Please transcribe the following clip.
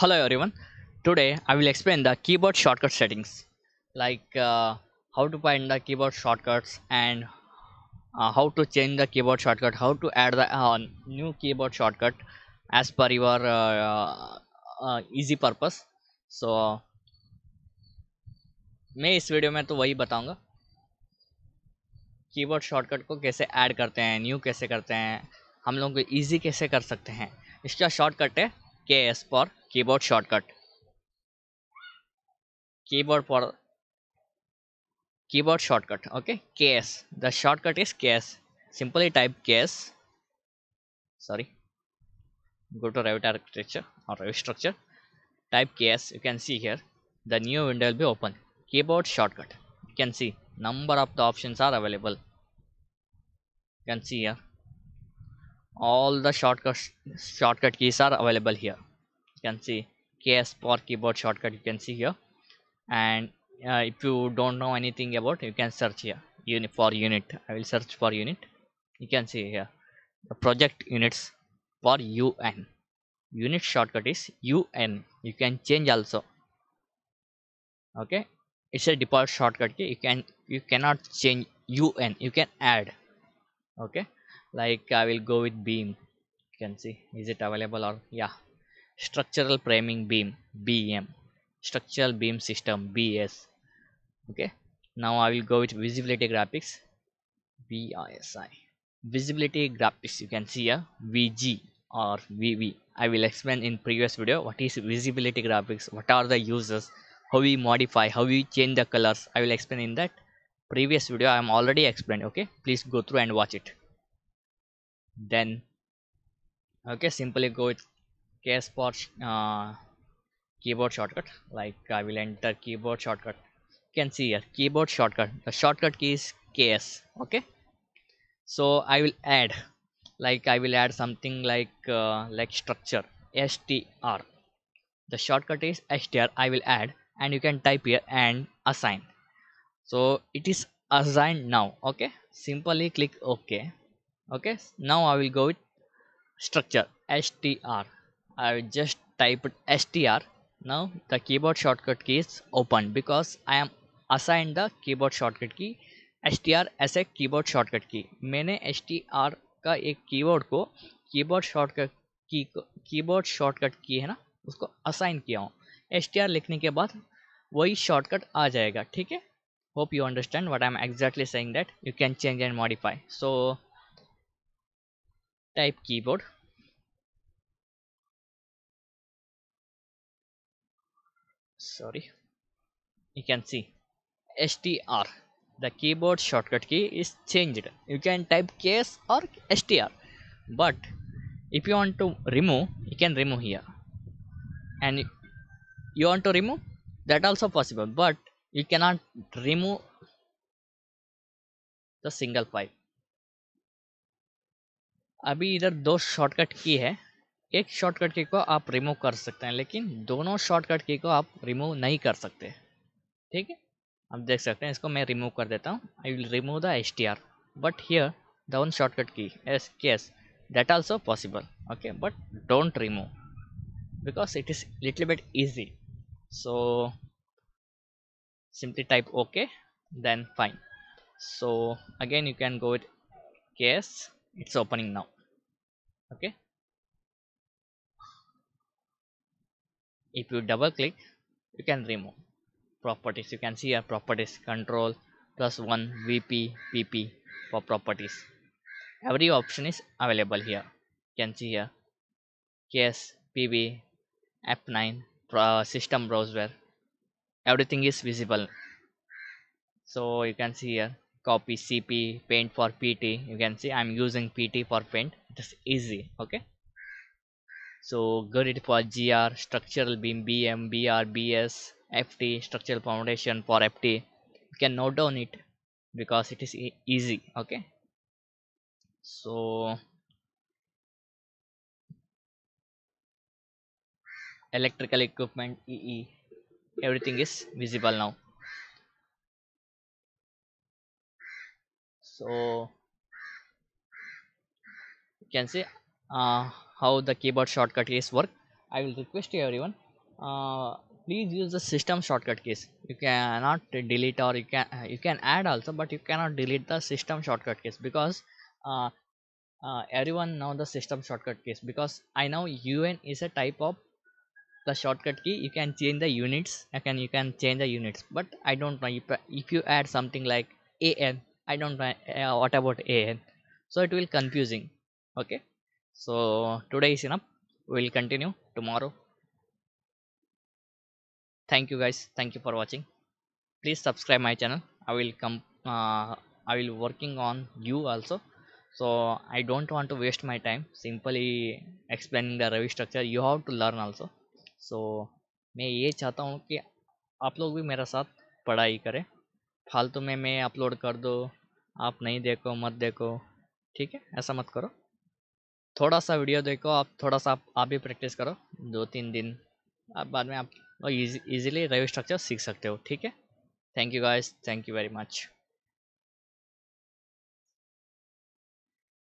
hello everyone today i will explain the keyboard shortcut settings like uh, how to find the keyboard shortcuts and uh, how to change the keyboard shortcut how to add the uh, new keyboard shortcut as per your uh, uh, easy purpose so मैं इस video में तो वही बताऊंगा keyboard shortcut को कैसे add करते हैं न्यू कैसे करते हैं हम लोग को इजी कैसे कर सकते हैं इसका शॉर्टकट है K S for keyboard shortcut keyboard for keyboard shortcut okay ks the shortcut is ks simply type ks sorry go to revit architecture or revit structure type ks you can see here the new window will be open keyboard shortcut you can see number of the options are available you can see here all the shortcut shortcut keys are available here you can see ks for keyboard shortcut you can see here and uh, if you don't know anything about you can search here unit for unit i will search for unit you can see here the project units for un unit shortcut is un you can change also okay it's a default shortcut key. you can you cannot change un you can add okay like i will go with beam you can see is it available or yeah structural priming beam BM structural beam system BS okay now I will go with visibility graphics VISI visibility graphics you can see a VG or VV I will explain in previous video what is visibility graphics what are the uses how we modify how we change the colors I will explain in that previous video I am already explained okay please go through and watch it then okay simply go with keyboard uh, keyboard shortcut like I will enter keyboard shortcut you can see here keyboard shortcut the shortcut key is KS okay so I will add like I will add something like uh, like structure str the shortcut is str I will add and you can type here and assign so it is assigned now okay simply click ok okay now I will go with structure str I just typed str now the keyboard shortcut key is open because I am assigned the keyboard shortcut key str as a keyboard shortcut key मैंने str का एक keyboard को keyboard shortcut की keyboard shortcut की है ना उसको assign किया हूँ str लिखने के बाद वही shortcut आ जाएगा ठीक है hope you understand what I am exactly saying that you can change and modify so type keyboard sorry you can see str the keyboard shortcut key is changed you can type ks or str but if you want to remove you can remove here and you want to remove that also possible but you cannot remove the single file अभी इधर दो shortcut की है एक shortcut की को आप remove कर सकते हैं लेकिन दोनों शॉर्टकट की को आप रिमूव नहीं कर सकते ठीक है आप देख सकते हैं इसको मैं रिमूव कर देता हूँ I will remove the H T R but here the one shortcut key S case that also possible okay but don't remove because it is little bit easy so simply type okay then fine so again you can go with case it's opening now okay okay? if you double click you can remove properties you can see a properties control plus 1 vp pp for properties every option is available here you can see here case pb app9 uh, system browser everything is visible so you can see here copy cp paint for pt you can see i'm using pt for paint it's easy okay so get it for gr structural beam bm br bs ft structural foundation for ft you can note down it because it is e easy okay so electrical equipment ee everything is visible now so you can see uh, how the keyboard shortcut keys work i will request you everyone uh, please use the system shortcut keys you cannot delete or you can you can add also but you cannot delete the system shortcut keys because uh, uh, everyone know the system shortcut keys because i know un is a type of the shortcut key you can change the units you can you can change the units but i don't know if, if you add something like an i don't know uh, what about an so it will confusing okay so today is enough we will continue tomorrow thank you guys thank you for watching please subscribe my channel i will come uh, i will working on you also so i don't want to waste my time simply explaining the ravi structure you have to learn also so मैं ये चाहता हूँ कि आप लोग भी मेरा साथ पढ़ाई करें फालतू में मैं अपलोड कर दो आप नहीं देखो मत देखो ठीक है ऐसा मत करो थोड़ा सा वीडियो देखो आप थोड़ा सा आप, भी प्रैक्टिस करो दो तीन दिन आप बाद में आप इजीली रेव स्ट्रक्चर सीख सकते हो ठीक है thank you guys thank you very much